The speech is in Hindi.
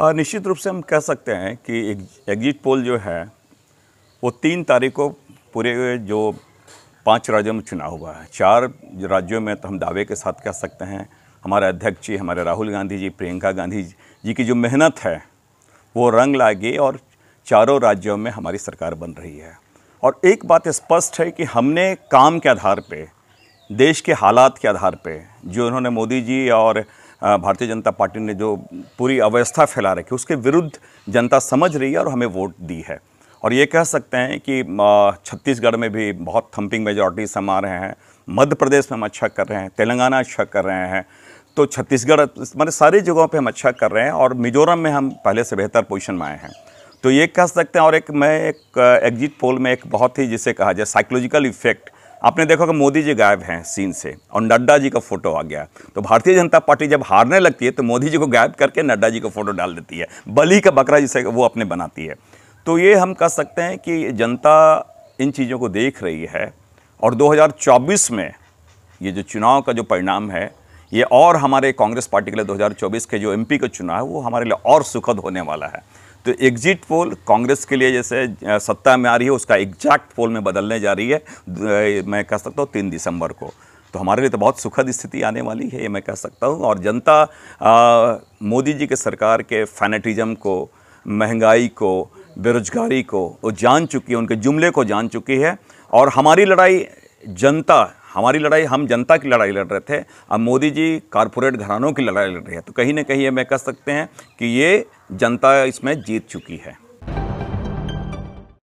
निश्चित रूप से हम कह सकते हैं कि एग्जिट पोल जो है वो तीन तारीख को पूरे जो पांच राज्यों में चुनाव हुआ है चार राज्यों में तो हम दावे के साथ कह सकते हैं हमारे अध्यक्ष जी हमारे राहुल गांधी जी प्रियंका गांधी जी की जो मेहनत है वो रंग लागी और चारों राज्यों में हमारी सरकार बन रही है और एक बात स्पष्ट है कि हमने काम के आधार पे देश के हालात के आधार पे जो उन्होंने मोदी जी और भारतीय जनता पार्टी ने जो पूरी अव्यवस्था फैला रखी उसके विरुद्ध जनता समझ रही है और हमें वोट दी है और ये कह सकते हैं कि छत्तीसगढ़ में भी बहुत थम्पिंग मेजॉरिटी समा रहे हैं मध्य प्रदेश में हम अच्छा कर रहे हैं तेलंगाना अच्छा कर रहे हैं तो छत्तीसगढ़ मतलब सारी जगहों पे हम अच्छा कर रहे हैं और मिजोरम में हम पहले से बेहतर पोजीशन में आए हैं तो ये कह सकते हैं और एक मैं एक एग्जिट पोल में एक बहुत ही जिसे कहा जाए साइकोलॉजिकल इफेक्ट आपने देखा कि मोदी जी गायब हैं सीन से और नड्डा जी का फोटो आ गया तो भारतीय जनता पार्टी जब हारने लगती है तो मोदी जी को गायब करके नड्डा जी का फोटो डाल देती है बली का बकरा जिसे वो अपने बनाती है तो ये हम कह सकते हैं कि जनता इन चीज़ों को देख रही है और 2024 में ये जो चुनाव का जो परिणाम है ये और हमारे कांग्रेस पार्टी के लिए 2024 के जो एमपी का चुनाव है वो हमारे लिए और सुखद होने वाला है तो एग्जिट पोल कांग्रेस के लिए जैसे सत्ता में आ रही है उसका एग्जैक्ट पोल में बदलने जा रही है मैं कह सकता हूँ तीन दिसंबर को तो हमारे लिए तो बहुत सुखद स्थिति आने वाली है ये मैं कह सकता हूँ और जनता मोदी जी के सरकार के फैनेटिज़म को महंगाई को बेरोजगारी को वो जान चुकी है उनके जुमले को जान चुकी है और हमारी लड़ाई जनता हमारी लड़ाई हम जनता की लड़ाई लड़ रहे थे अब मोदी जी कारपोरेट घरानों की लड़ाई लड़ रही है तो कहीं ना कहीं ये मैं कह सकते हैं कि ये जनता इसमें जीत चुकी है